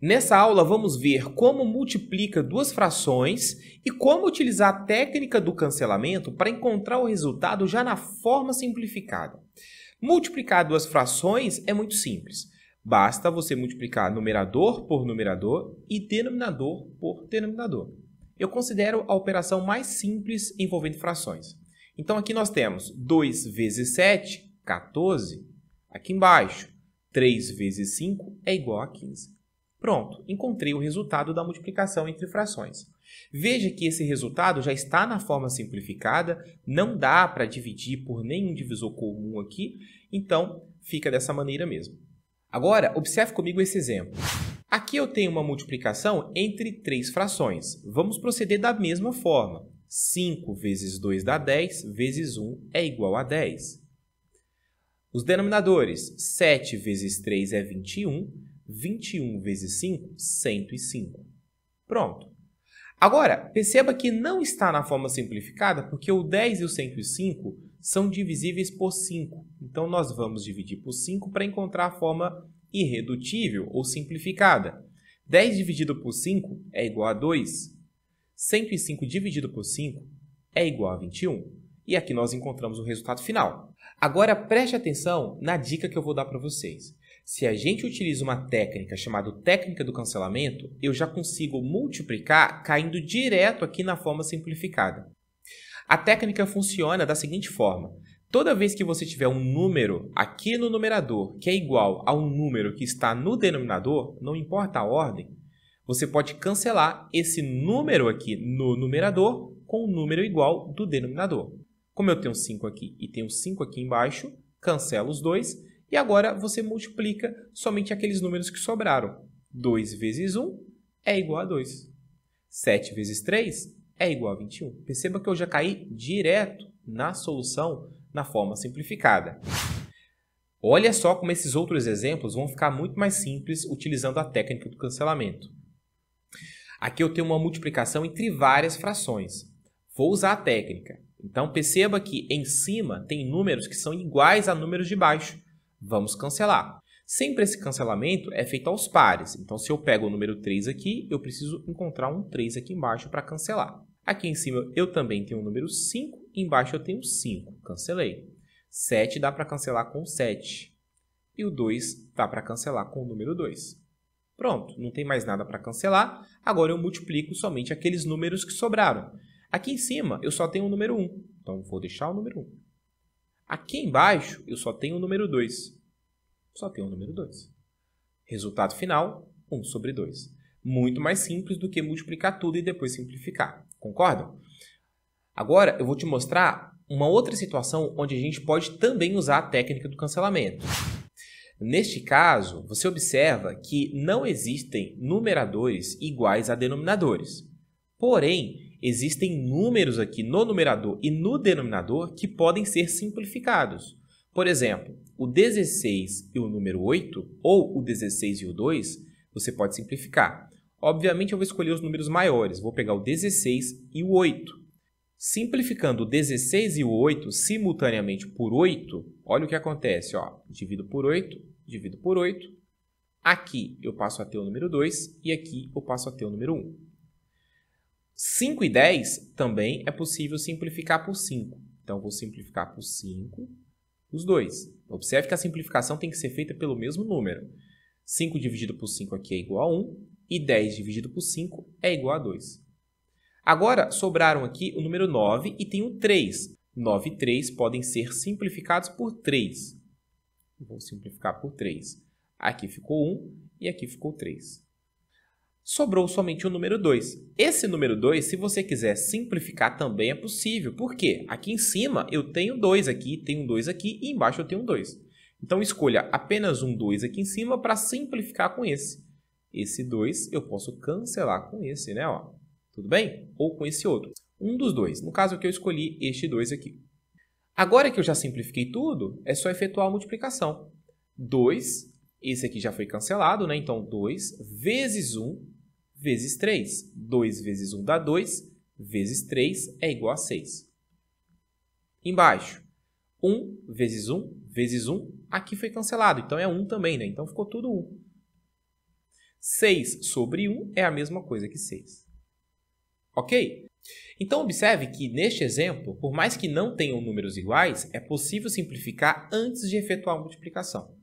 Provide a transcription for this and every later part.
Nessa aula, vamos ver como multiplica duas frações e como utilizar a técnica do cancelamento para encontrar o resultado já na forma simplificada. Multiplicar duas frações é muito simples. Basta você multiplicar numerador por numerador e denominador por denominador. Eu considero a operação mais simples envolvendo frações. Então aqui nós temos 2 vezes 7, 14. Aqui embaixo, 3 vezes 5 é igual a 15. Pronto, encontrei o resultado da multiplicação entre frações. Veja que esse resultado já está na forma simplificada, não dá para dividir por nenhum divisor comum aqui, então fica dessa maneira mesmo. Agora, observe comigo esse exemplo. Aqui eu tenho uma multiplicação entre três frações. Vamos proceder da mesma forma. 5 vezes 2 dá 10, vezes 1 é igual a 10. Os denominadores, 7 vezes 3 é 21, 21 vezes 5, 105. Pronto. Agora, perceba que não está na forma simplificada, porque o 10 e o 105 são divisíveis por 5. Então, nós vamos dividir por 5 para encontrar a forma irredutível ou simplificada. 10 dividido por 5 é igual a 2. 105 dividido por 5 é igual a 21. E aqui nós encontramos o resultado final. Agora, preste atenção na dica que eu vou dar para vocês. Se a gente utiliza uma técnica chamada técnica do cancelamento, eu já consigo multiplicar caindo direto aqui na forma simplificada. A técnica funciona da seguinte forma. Toda vez que você tiver um número aqui no numerador que é igual a um número que está no denominador, não importa a ordem, você pode cancelar esse número aqui no numerador com o um número igual do denominador. Como eu tenho 5 aqui e tenho 5 aqui embaixo, cancelo os dois e agora você multiplica somente aqueles números que sobraram. 2 vezes 1 é igual a 2. 7 vezes 3 é igual a 21. Perceba que eu já caí direto na solução na forma simplificada. Olha só como esses outros exemplos vão ficar muito mais simples utilizando a técnica do cancelamento. Aqui eu tenho uma multiplicação entre várias frações. Vou usar a técnica. Então perceba que em cima tem números que são iguais a números de baixo vamos cancelar. Sempre esse cancelamento é feito aos pares, então se eu pego o número 3 aqui, eu preciso encontrar um 3 aqui embaixo para cancelar. Aqui em cima eu também tenho o número 5, embaixo eu tenho 5, cancelei. 7 dá para cancelar com 7, e o 2 dá para cancelar com o número 2. Pronto, não tem mais nada para cancelar, agora eu multiplico somente aqueles números que sobraram. Aqui em cima eu só tenho o número 1, então vou deixar o número 1. Aqui embaixo, eu só tenho o número 2. Só tenho o número 2. Resultado final, 1 sobre 2. Muito mais simples do que multiplicar tudo e depois simplificar. Concordam? Agora, eu vou te mostrar uma outra situação onde a gente pode também usar a técnica do cancelamento. Neste caso, você observa que não existem numeradores iguais a denominadores. Porém, existem números aqui no numerador e no denominador que podem ser simplificados. Por exemplo, o 16 e o número 8, ou o 16 e o 2, você pode simplificar. Obviamente, eu vou escolher os números maiores, vou pegar o 16 e o 8. Simplificando o 16 e o 8 simultaneamente por 8, olha o que acontece. Ó. Divido por 8, divido por 8. Aqui eu passo a ter o número 2 e aqui eu passo a ter o número 1. 5 e 10 também é possível simplificar por 5. Então, vou simplificar por 5 os dois. Observe que a simplificação tem que ser feita pelo mesmo número. 5 dividido por 5 aqui é igual a 1 e 10 dividido por 5 é igual a 2. Agora, sobraram aqui o número 9 e tem o 3. 9 e 3 podem ser simplificados por 3. Vou simplificar por 3. Aqui ficou 1 e aqui ficou 3 sobrou somente o número 2. Esse número 2, se você quiser simplificar também é possível. Por quê? Aqui em cima eu tenho 2 aqui, tenho 2 aqui e embaixo eu tenho 2. Então escolha apenas um 2 aqui em cima para simplificar com esse. Esse 2 eu posso cancelar com esse, né? Ó, tudo bem? Ou com esse outro. Um dos dois. No caso aqui, eu escolhi este 2 aqui. Agora que eu já simplifiquei tudo, é só efetuar a multiplicação. 2, esse aqui já foi cancelado, né? Então 2 vezes 1 vezes 3. 2 vezes 1 dá 2, vezes 3 é igual a 6. Embaixo, 1 vezes 1 vezes 1, aqui foi cancelado, então é 1 também, né? Então ficou tudo 1. 6 sobre 1 é a mesma coisa que 6. Ok? Então observe que neste exemplo, por mais que não tenham números iguais, é possível simplificar antes de efetuar a multiplicação.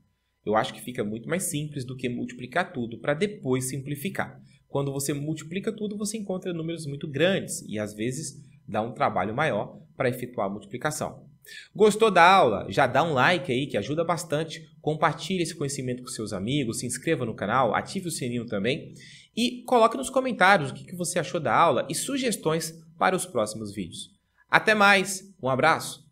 Eu acho que fica muito mais simples do que multiplicar tudo para depois simplificar. Quando você multiplica tudo, você encontra números muito grandes e às vezes dá um trabalho maior para efetuar a multiplicação. Gostou da aula? Já dá um like aí que ajuda bastante. Compartilhe esse conhecimento com seus amigos, se inscreva no canal, ative o sininho também e coloque nos comentários o que você achou da aula e sugestões para os próximos vídeos. Até mais, um abraço!